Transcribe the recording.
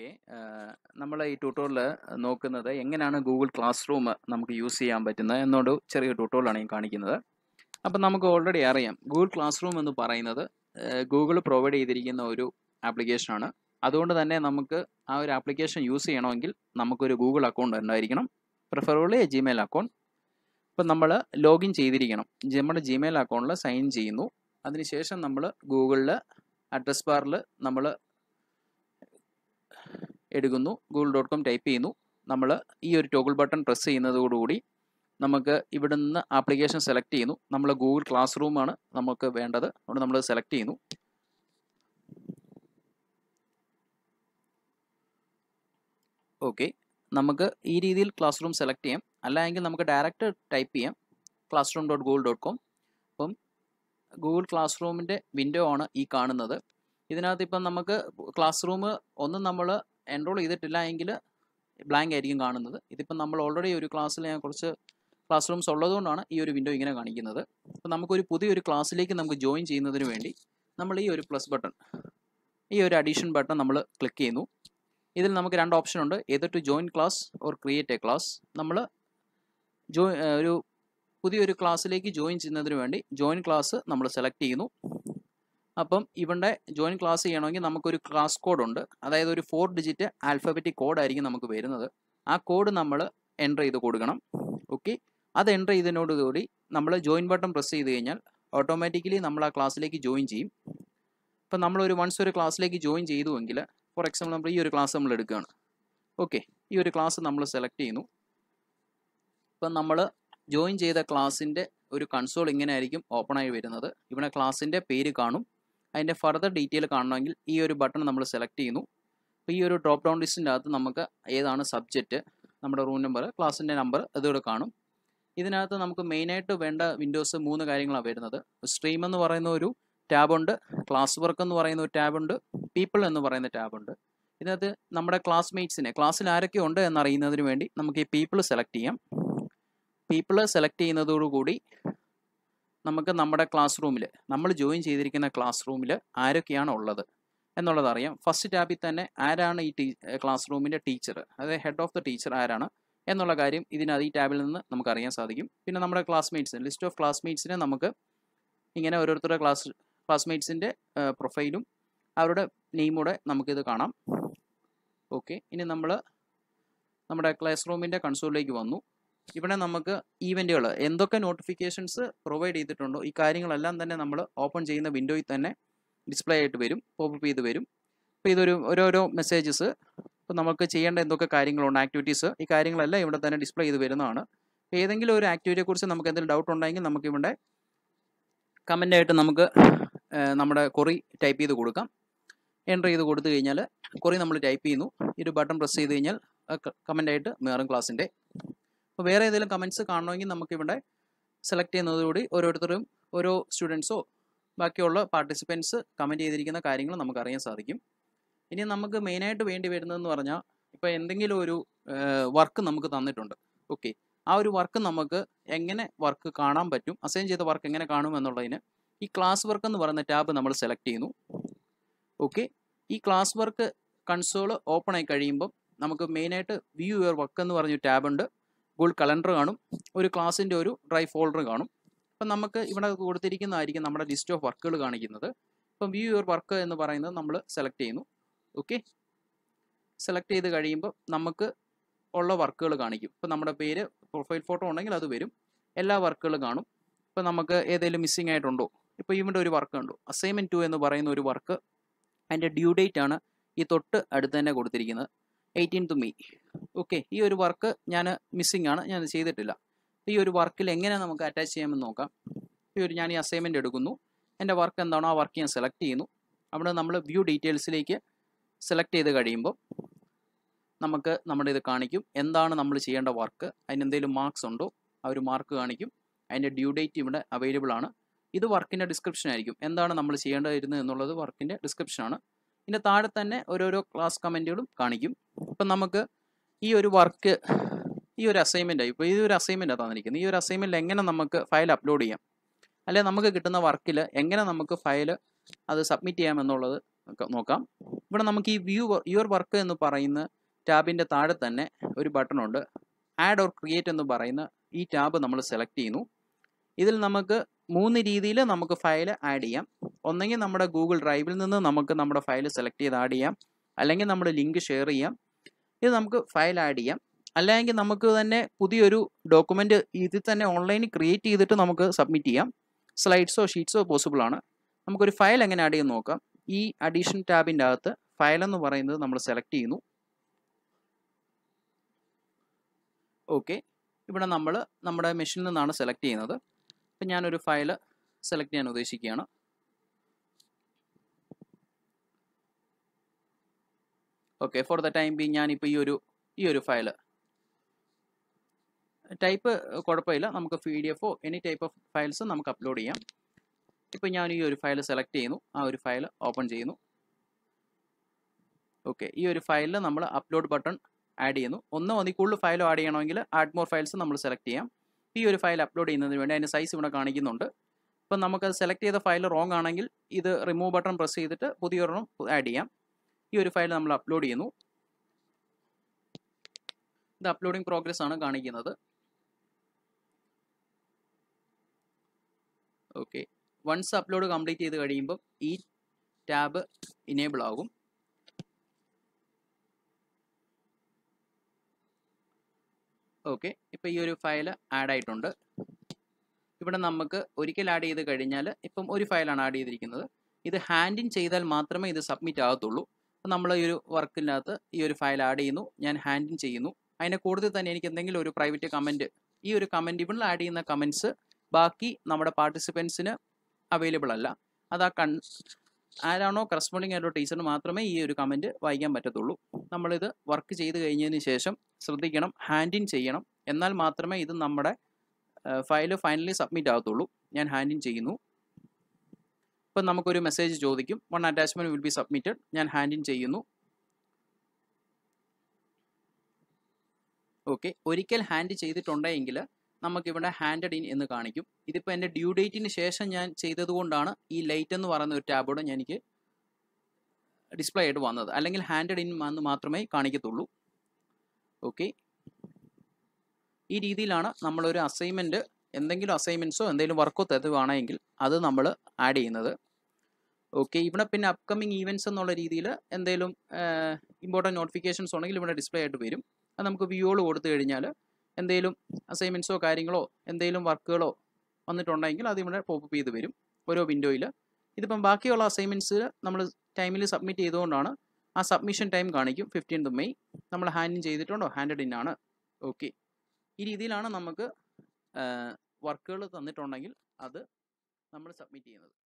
okay നമ്മൾ ഈ ട്യൂട്ടോറിൽ നോക്കുന്നത് എങ്ങനെയാണ് ഗൂഗിൾ ക്ലാസ് റൂം നമുക്ക് യൂസ് ചെയ്യാൻ പറ്റുന്നത് എന്നൊരു ചെറിയ ട്യൂട്ടോറിലാണ് ഞാൻ കാണിക്കുന്നത് അപ്പം നമുക്ക് ഓൾറെഡി അറിയാം ഗൂഗിൾ ക്ലാസ് റൂം എന്ന് പറയുന്നത് ഗൂഗിൾ പ്രൊവൈഡ് ചെയ്തിരിക്കുന്ന ഒരു ആപ്ലിക്കേഷനാണ് അതുകൊണ്ട് തന്നെ നമുക്ക് ആ ഒരു ആപ്ലിക്കേഷൻ യൂസ് ചെയ്യണമെങ്കിൽ നമുക്കൊരു ഗൂഗിൾ അക്കൗണ്ട് ഉണ്ടായിരിക്കണം പ്രിഫറബിളി ജിമെയിൽ അക്കൗണ്ട് ഇപ്പം നമ്മൾ ലോഗിൻ ചെയ്തിരിക്കണം നമ്മുടെ ജിമെയിൽ അക്കൗണ്ടിൽ സൈൻ ചെയ്യുന്നു അതിനുശേഷം നമ്മൾ ഗൂഗിളിൽ അഡ്രസ് ബാറിൽ നമ്മൾ എടുക്കുന്നു ഗൂഗിൾ ഡോട്ട് കോം ടൈപ്പ് ചെയ്യുന്നു നമ്മൾ ഈ ഒരു ടോഗിൾ ബട്ടൺ പ്രസ് ചെയ്യുന്നതോടുകൂടി നമുക്ക് ഇവിടെ നിന്ന് ആപ്ലിക്കേഷൻ സെലക്ട് ചെയ്യുന്നു നമ്മൾ ഗൂഗിൾ ക്ലാസ് റൂമാണ് നമുക്ക് വേണ്ടത് അതുകൊണ്ട് നമ്മൾ സെലക്ട് ചെയ്യുന്നു ഓക്കെ നമുക്ക് ഈ രീതിയിൽ ക്ലാസ് റൂം സെലക്ട് ചെയ്യാം അല്ലെങ്കിൽ നമുക്ക് ഡയറക്റ്റ് ടൈപ്പ് ചെയ്യാം classroom dot Google dot com അപ്പം ഗൂഗിൾ ക്ലാസ് റൂമിൻ്റെ വിൻഡോ ആണ് ഈ കാണുന്നത് ഇതിനകത്ത് ഇപ്പം നമുക്ക് ക്ലാസ് റൂം ഒന്നും നമ്മൾ എൻറോൾ ചെയ്തിട്ടില്ല എങ്കിൽ ബ്ലാങ്ക് ആയിരിക്കും കാണുന്നത് ഇതിപ്പം നമ്മൾ ഓൾറെഡി ഒരു ക്ലാസ്സിൽ ഞാൻ കുറച്ച് ക്ലാസ് റൂംസ് ഉള്ളതുകൊണ്ടാണ് ഈ ഒരു വിൻഡോ ഇങ്ങനെ കാണിക്കുന്നത് അപ്പം നമുക്കൊരു പുതിയൊരു ക്ലാസ്സിലേക്ക് നമുക്ക് ജോയിൻ ചെയ്യുന്നതിന് വേണ്ടി നമ്മൾ ഈ ഒരു പ്ലസ് ബട്ടൺ ഈ ഒരു അഡീഷൻ ബട്ടൺ നമ്മൾ ക്ലിക്ക് ചെയ്യുന്നു ഇതിൽ നമുക്ക് രണ്ട് ഓപ്ഷൻ ഉണ്ട് either to join class or create a class നമ്മൾ ജോയി ഒരു പുതിയൊരു ക്ലാസ്സിലേക്ക് ജോയിൻ ചെയ്യുന്നതിന് വേണ്ടി ജോയിൻ ക്ലാസ് നമ്മൾ സെലക്ട് ചെയ്യുന്നു അപ്പം ഇവിടെ ജോയിൻ ക്ലാസ് ചെയ്യണമെങ്കിൽ നമുക്കൊരു ക്ലാസ് കോഡ് ഉണ്ട് അതായത് ഒരു ഫോർ ഡിജിറ്റ് ആൽഫബറ്റിക് കോഡായിരിക്കും നമുക്ക് വരുന്നത് ആ കോഡ് നമ്മൾ എൻ്റർ ചെയ്ത് കൊടുക്കണം ഓക്കെ അത് എൻ്റർ ചെയ്തതിനോടുകൂടി നമ്മൾ ജോയിൻ ബട്ടൺ പ്രസ് ചെയ്ത് കഴിഞ്ഞാൽ ഓട്ടോമാറ്റിക്കലി നമ്മൾ ആ ക്ലാസ്സിലേക്ക് ജോയിൻ ചെയ്യും ഇപ്പം നമ്മളൊരു വൺസ് ഒരു ക്ലാസ്സിലേക്ക് ജോയിൻ ചെയ്തുവെങ്കിൽ ഫോർ എക്സാമ്പിൾ നമ്മൾ ഈ ഒരു ക്ലാസ് നമ്മൾ എടുക്കുകയാണ് ഓക്കെ ഈ ഒരു ക്ലാസ് നമ്മൾ സെലക്ട് ചെയ്യുന്നു ഇപ്പം നമ്മൾ ജോയിൻ ചെയ്ത ക്ലാസ്സിൻ്റെ ഒരു കൺസോൾ ഇങ്ങനെ ആയിരിക്കും ഓപ്പണായി വരുന്നത് ഇവിടെ ക്ലാസ്സിൻ്റെ പേര് കാണും അതിൻ്റെ ഫർദർ ഡീറ്റെയിൽ കാണണമെങ്കിൽ ഈ ഒരു ബട്ടൺ നമ്മൾ സെലക്ട് ചെയ്യുന്നു അപ്പോൾ ഈ ഒരു ഡ്രോപ്പ് ഡൗൺ ലിസ്റ്റിൻ്റെ അകത്ത് നമുക്ക് ഏതാണ് സബ്ജക്റ്റ് നമ്മുടെ റൂം നമ്പർ ക്ലാസ്സിൻ്റെ നമ്പർ അതുകൂടെ കാണും ഇതിനകത്ത് നമുക്ക് മെയിനായിട്ട് വേണ്ട വിൻഡോസ് മൂന്ന് കാര്യങ്ങളാണ് വരുന്നത് സ്ട്രീം എന്ന് പറയുന്ന ഒരു ടാബുണ്ട് ക്ലാസ് വർക്ക് എന്ന് പറയുന്ന ഒരു ടാബുണ്ട് പീപ്പിൾ എന്ന് പറയുന്ന ടാബുണ്ട് ഇതിനകത്ത് നമ്മുടെ ക്ലാസ്മേറ്റ്സിനെ ക്ലാസ്സിൽ ആരൊക്കെ ഉണ്ട് എന്നറിയുന്നതിന് വേണ്ടി നമുക്ക് ഈ പീപ്പിൾ സെലക്ട് ചെയ്യാം പീപ്പിൾ സെലക്ട് ചെയ്യുന്നതോടുകൂടി നമുക്ക് നമ്മുടെ ക്ലാസ് റൂമിൽ നമ്മൾ ജോയിൻ ചെയ്തിരിക്കുന്ന ക്ലാസ് റൂമിൽ ആരൊക്കെയാണ് ഉള്ളത് എന്നുള്ളതറിയാം അറിയാം ഫസ്റ്റ് ടാബിൽ തന്നെ ആരാണ് ഈ ടീ ക്ലാസ് റൂമിൻ്റെ ടീച്ചർ അതായത് ഹെഡ് ഓഫ് ദ ടീച്ചർ ആരാണ് എന്നുള്ള കാര്യം ഇതിനകത്ത് ഈ ടാബിൽ നിന്ന് നമുക്ക് അറിയാൻ സാധിക്കും പിന്നെ നമ്മുടെ ക്ലാസ്മേറ്റ്സിന് ലിസ്റ്റ് ഓഫ് ക്ലാസ്മേറ്റ്സിനെ നമുക്ക് ഇങ്ങനെ ഓരോരുത്തരുടെ ക്ലാസ് ക്ലാസ്മേറ്റ്സിൻ്റെ പ്രൊഫൈലും അവരുടെ നെയിമൂടെ നമുക്കിത് കാണാം ഓക്കെ ഇനി നമ്മൾ നമ്മുടെ ക്ലാസ് റൂമിൻ്റെ കൺസോളിലേക്ക് വന്നു ഇവിടെ നമുക്ക് ഈവൻറ്റുകൾ എന്തൊക്കെ നോട്ടിഫിക്കേഷൻസ് പ്രൊവൈഡ് ചെയ്തിട്ടുണ്ടോ ഈ കാര്യങ്ങളെല്ലാം തന്നെ നമ്മൾ ഓപ്പൺ ചെയ്യുന്ന വിൻഡോയിൽ തന്നെ ഡിസ്പ്ലേ ആയിട്ട് വരും പോപ്പ് ചെയ്ത് വരും അപ്പോൾ ഇതൊരു ഓരോരോ മെസ്സേജസ് ഇപ്പോൾ നമുക്ക് ചെയ്യേണ്ട എന്തൊക്കെ കാര്യങ്ങളുണ്ട് ആക്ടിവിറ്റീസ് ഈ കാര്യങ്ങളെല്ലാം ഇവിടെ തന്നെ ഡിസ്പ്ലേ ചെയ്ത് വരുന്നതാണ് അപ്പോൾ ഏതെങ്കിലും ഒരു ആക്ടിവിറ്റിയെക്കുറിച്ച് നമുക്ക് എന്തെങ്കിലും ഡൗട്ട് ഉണ്ടെങ്കിൽ നമുക്കിവിടെ കമൻ്റായിട്ട് നമുക്ക് നമ്മുടെ കൊറി ടൈപ്പ് ചെയ്ത് കൊടുക്കാം എൻ്റർ ചെയ്ത് കൊടുത്തു കഴിഞ്ഞാൽ കുറി നമ്മൾ ടൈപ്പ് ചെയ്യുന്നു ഈ ഒരു ബട്ടൺ പ്രസ് ചെയ്ത് കഴിഞ്ഞാൽ കമൻ്റായിട്ട് മേറും ക്ലാസ്സിൻ്റെ അപ്പോൾ വേറെ ഏതെങ്കിലും കമൻറ്റ്സ് കാണണമെങ്കിൽ നമുക്കിവിടെ സെലക്ട് ചെയ്യുന്നതോടുകൂടി ഓരോരുത്തരും ഓരോ സ്റ്റുഡൻസോ ബാക്കിയുള്ള പാർട്ടിസിപ്പൻസ് കമൻറ്റ് ചെയ്തിരിക്കുന്ന കാര്യങ്ങൾ നമുക്കറിയാൻ സാധിക്കും ഇനി നമുക്ക് മെയിനായിട്ട് വേണ്ടി വരുന്നതെന്ന് പറഞ്ഞാൽ ഇപ്പോൾ എന്തെങ്കിലും ഒരു വർക്ക് നമുക്ക് തന്നിട്ടുണ്ട് ഓക്കെ ആ ഒരു വർക്ക് നമുക്ക് എങ്ങനെ വർക്ക് കാണാൻ പറ്റും അസൈൻ ചെയ്ത വർക്ക് എങ്ങനെ കാണും എന്നുള്ളതിന് ഈ ക്ലാസ് വർക്ക് എന്ന് പറയുന്ന ടാബ് നമ്മൾ സെലക്ട് ചെയ്യുന്നു ഓക്കെ ഈ ക്ലാസ് വർക്ക് കൺസോൾ ഓപ്പൺ ആയി കഴിയുമ്പം നമുക്ക് മെയിനായിട്ട് വ്യൂ യുവർ വർക്ക് എന്ന് പറഞ്ഞൊരു ടാബുണ്ട് ഗൂഗിൾ കലണ്ടർ കാണും ഒരു ക്ലാസ്സിൻ്റെ ഒരു ഡ്രൈവ് ഫോൾഡർ കാണും അപ്പം നമുക്ക് ഇവിടെ കൊടുത്തിരിക്കുന്നതായിരിക്കും നമ്മുടെ ലിസ്റ്റ് ഓഫ് വർക്കുകൾ കാണിക്കുന്നത് ഇപ്പം വ്യൂ യുവർ വർക്ക് എന്ന് പറയുന്നത് നമ്മൾ സെലക്ട് ചെയ്യുന്നു ഓക്കെ സെലക്ട് ചെയ്ത് കഴിയുമ്പോൾ നമുക്ക് ഉള്ള വർക്കുകൾ കാണിക്കും ഇപ്പം നമ്മുടെ പേര് പ്രൊഫൈൽ ഫോട്ടോ ഉണ്ടെങ്കിൽ അത് വരും എല്ലാ വർക്കുകളും കാണും ഇപ്പം നമുക്ക് ഏതെങ്കിലും മിസ്സിംഗ് ആയിട്ടുണ്ടോ ഇപ്പോൾ ഇവൻ്റെ ഒരു വർക്ക് ഉണ്ടോ അസൈൻമെൻറ്റ് ടു എന്ന് പറയുന്ന ഒരു വർക്ക് അതിൻ്റെ ഡ്യൂ ഡേറ്റ് ആണ് ഈ തൊട്ട് അടുത്ത് തന്നെ കൊടുത്തിരിക്കുന്നത് എയ്റ്റീൻത്ത് മെയ് ഓക്കെ ഈ ഒരു വർക്ക് ഞാൻ മിസ്സിംഗ് ആണ് ഞാൻ ചെയ്തിട്ടില്ല ഈ ഒരു വർക്കിൽ എങ്ങനെ നമുക്ക് അറ്റാച്ച് ചെയ്യാമെന്ന് നോക്കാം ഈ ഒരു ഞാൻ ഈ അസൈൻമെൻറ്റ് എടുക്കുന്നു എൻ്റെ വർക്ക് എന്താണോ ആ വർക്ക് ഞാൻ സെലക്ട് ചെയ്യുന്നു അവിടെ നമ്മൾ വ്യൂ ഡീറ്റെയിൽസിലേക്ക് സെലക്ട് ചെയ്ത് കഴിയുമ്പോൾ നമുക്ക് നമ്മുടെ ഇത് കാണിക്കും എന്താണ് നമ്മൾ ചെയ്യേണ്ട വർക്ക് അതിന് എന്തെങ്കിലും മാർക്സ് ഉണ്ടോ ആ ഒരു മാർക്ക് കാണിക്കും അതിൻ്റെ ഡ്യൂ ഡേറ്റ് ഇവിടെ അവൈലബിൾ ആണ് ഇത് വർക്കിൻ്റെ ഡിസ്ക്രിപ്ഷൻ ആയിരിക്കും എന്താണ് നമ്മൾ ചെയ്യേണ്ടതിരുന്നത് എന്നുള്ളത് വർക്കിൻ്റെ ഡിസ്ക്രിപ്ഷനാണ് ഇതിൻ്റെ താഴെ തന്നെ ഓരോരോ ക്ലാസ് കമൻറ്റുകളും കാണിക്കും ഇപ്പം നമുക്ക് ഈ ഒരു വർക്ക് ഈ ഒരു അസൈൻമെൻറ്റായി ഇപ്പോൾ ഈ ഒരു അസൈൻമെൻറ്റാണ് തന്നിരിക്കുന്നത് ഈ ഒരു അസൈൻമെൻറ്റിൽ എങ്ങനെ നമുക്ക് ഫയൽ അപ്ലോഡ് ചെയ്യാം അല്ലെ നമുക്ക് കിട്ടുന്ന വർക്കിൽ എങ്ങനെ നമുക്ക് ഫയൽ അത് സബ്മിറ്റ് ചെയ്യാം എന്നുള്ളത് നോക്കാം ഇവിടെ നമുക്ക് ഈ വ്യൂ യുവർ വർക്ക് എന്ന് പറയുന്ന ടാബിൻ്റെ താഴെ തന്നെ ഒരു ബട്ടണുണ്ട് ആഡ് ഓർ ക്രിയേറ്റ് എന്ന് പറയുന്ന ഈ ടാബ് നമ്മൾ സെലക്ട് ചെയ്യുന്നു ഇതിൽ നമുക്ക് മൂന്ന് രീതിയിൽ നമുക്ക് ഫയൽ ആഡ് ചെയ്യാം ഒന്നെങ്കിൽ നമ്മുടെ ഗൂഗിൾ ഡ്രൈവിൽ നിന്ന് നമുക്ക് നമ്മുടെ ഫയൽ സെലക്ട് ചെയ്ത് ആഡ് ചെയ്യാം അല്ലെങ്കിൽ നമ്മുടെ ലിങ്ക് ഷെയർ ചെയ്യാം ഇത് നമുക്ക് ഫയൽ ആഡ് ചെയ്യാം അല്ലെങ്കിൽ നമുക്ക് തന്നെ പുതിയൊരു ഡോക്യുമെൻ്റ് ഇതിൽ തന്നെ ഓൺലൈനിൽ ക്രിയേറ്റ് ചെയ്തിട്ട് നമുക്ക് സബ്മിറ്റ് ചെയ്യാം സ്ലൈഡ്സോ ഷീറ്റ്സോ പോസിബിൾ ആണ് നമുക്കൊരു ഫയൽ എങ്ങനെ ആഡ് ചെയ്യാൻ നോക്കാം ഈ അഡീഷൻ ടാബിൻ്റെ അകത്ത് ഫയൽ എന്ന് പറയുന്നത് നമ്മൾ സെലക്ട് ചെയ്യുന്നു ഓക്കെ ഇവിടെ നമ്മൾ നമ്മുടെ മെഷീനിൽ നിന്നാണ് സെലക്ട് ചെയ്യുന്നത് അപ്പം ഞാനൊരു ഫയൽ സെലക്ട് ചെയ്യാൻ ഉദ്ദേശിക്കുകയാണ് okay for the time be ഞാനിപ്പോൾ ഈ ഒരു ഈ ഒരു ഫയൽ ടൈപ്പ് കുഴപ്പമില്ല നമുക്ക് പി ഡി എഫോ എനി ടൈപ്പ് ഓഫ് ഫയൽസ് നമുക്ക് അപ്ലോഡ് ചെയ്യാം ഇപ്പോൾ ഞാൻ ഈ ഒരു ഫയൽ സെലക്ട് ചെയ്യുന്നു ആ ഒരു ഫയൽ ഓപ്പൺ ചെയ്യുന്നു ഓക്കെ ഈ ഒരു ഫയലിൽ നമ്മൾ അപ്ലോഡ് ബട്ടൺ ആഡ് ചെയ്യുന്നു ഒന്നോ ഒന്നി കൂടുതൽ ഫയലോ ആഡ് ചെയ്യണമെങ്കിൽ ആഡ് മോർ ഫയൽസ് നമ്മൾ സെലക്ട് ചെയ്യാം ഈ ഒരു ഫയൽ അപ്ലോഡ് ചെയ്യുന്നതിന് വേണ്ടി അതിൻ്റെ സൈസ് ഇവിടെ കാണിക്കുന്നുണ്ട് ഇപ്പം നമുക്കത് സെലക്ട് ചെയ്ത ഫയൽ റോങ് ആണെങ്കിൽ ഇത് റിമൂവ് ബട്ടൺ പ്രസ് ചെയ്തിട്ട് പുതിയൊരെണ്ണം ആഡ് ചെയ്യാം ഈ ഒരു ഫയൽ നമ്മൾ അപ്ലോഡ് ചെയ്യുന്നു ഇത് അപ്ലോഡിംഗ് പ്രോഗ്രസ് ആണ് കാണിക്കുന്നത് ഓക്കെ വൺസ് അപ്ലോഡ് കംപ്ലീറ്റ് ചെയ്ത് കഴിയുമ്പോൾ ഈ ടാബ് ഇനേബിൾ ആകും ഓക്കെ ഇപ്പം ഈ ഒരു ഫയൽ ആഡ് ആയിട്ടുണ്ട് ഇവിടെ നമുക്ക് ഒരിക്കൽ ആഡ് ചെയ്ത് കഴിഞ്ഞാൽ ഇപ്പം ഒരു ഫയലാണ് ആഡ് ചെയ്തിരിക്കുന്നത് ഇത് ഹാൻഡിൻ ചെയ്താൽ മാത്രമേ ഇത് സബ്മിറ്റ് ആകത്തുള്ളൂ നമ്മൾ ഈ ഒരു വർക്കിനകത്ത് ഈ ഒരു ഫയൽ ആഡ് ചെയ്യുന്നു ഞാൻ ഹാൻഡിൽ ചെയ്യുന്നു അതിൻ്റെ കൂടുതൽ തന്നെ എനിക്ക് എന്തെങ്കിലും ഒരു പ്രൈവറ്റ് കമൻറ്റ് ഈ ഒരു കമൻറ്റ് ഇവിടെ ആഡ് ചെയ്യുന്ന കമൻറ്റ്സ് ബാക്കി നമ്മുടെ പാർട്ടിസിപ്പൻസിന് അവൈലബിൾ അല്ല അത് ആ കൺ ആരാണോ കറസ്പോണ്ടിങ് ആയിട്ടോ ടീച്ചറിന് മാത്രമേ ഈ ഒരു കമൻറ്റ് വായിക്കാൻ പറ്റത്തുള്ളൂ നമ്മളിത് വർക്ക് ചെയ്ത് കഴിഞ്ഞതിന് ശേഷം ശ്രദ്ധിക്കണം ഹാൻഡിൻ ചെയ്യണം എന്നാൽ മാത്രമേ ഇത് നമ്മുടെ ഫയൽ ഫൈനലി സബ്മിറ്റ് ആകത്തുള്ളൂ ഞാൻ ഹാൻഡിൻ ചെയ്യുന്നു ഇപ്പം നമുക്കൊരു മെസ്സേജ് ചോദിക്കും one attachment will be submitted ഞാൻ ഹാൻഡ് ഇൻ ചെയ്യുന്നു ഓക്കെ ഒരിക്കൽ ഹാൻഡ് ചെയ്തിട്ടുണ്ടെങ്കിൽ നമുക്കിവിടെ ഹാൻഡഡ് ഇൻ എന്ന് കാണിക്കും ഇതിപ്പോൾ എൻ്റെ ഡ്യൂ ഡേറ്റിന് ശേഷം ഞാൻ ചെയ്തതുകൊണ്ടാണ് ഈ ലൈറ്റ് എന്ന് പറയുന്ന ഒരു ടാബോടെ ഞാൻ എനിക്ക് ഡിസ്പ്ലേ ആയിട്ട് വന്നത് അല്ലെങ്കിൽ ഹാൻഡഡ് ഇൻ എന്ന് മാത്രമേ കാണിക്കത്തുള്ളൂ ഓക്കെ ഈ രീതിയിലാണ് നമ്മളൊരു അസൈൻമെൻറ്റ് എന്തെങ്കിലും അസൈൻമെൻറ്റ്സോ എന്തെങ്കിലും വർക്കോ തരുവാണെങ്കിൽ അത് നമ്മൾ ആഡ് ചെയ്യുന്നത് ഓക്കെ ഇവിടെ പിന്നെ അപ്കമിങ് ഈവൻസ് എന്നുള്ള രീതിയിൽ എന്തെങ്കിലും ഇമ്പോർട്ടൻറ്റ് നോട്ടിഫിക്കേഷൻസ് ഉണ്ടെങ്കിൽ ഇവിടെ ഡിസ്പ്ലേ ആയിട്ട് വരും അത് നമുക്ക് വ്യൂകൾ കൊടുത്തു കഴിഞ്ഞാൽ എന്തെങ്കിലും അസൈൻമെൻറ്റ്സോ കാര്യങ്ങളോ എന്തെങ്കിലും വർക്കുകളോ വന്നിട്ടുണ്ടെങ്കിൽ അത് ഇവിടെ പോപ്പ് ചെയ്ത് വരും ഓരോ വിൻഡോയിൽ ഇതിപ്പം ബാക്കിയുള്ള അസൈൻമെൻറ്റ്സ് നമ്മൾ ടൈമിൽ സബ്മിറ്റ് ചെയ്തുകൊണ്ടാണ് ആ സബ്മിഷൻ ടൈം കാണിക്കും ഫിഫ്റ്റീൻത് മെയ് നമ്മൾ ഹാൻഡിൻ ചെയ്തിട്ടുണ്ടോ ഹാൻഡഡ് ഇൻ ആണ് ഓക്കെ ഈ രീതിയിലാണ് നമുക്ക് വർക്കുകൾ തന്നിട്ടുണ്ടെങ്കിൽ അത് നമ്മൾ സബ്മിറ്റ് ചെയ്യുന്നത്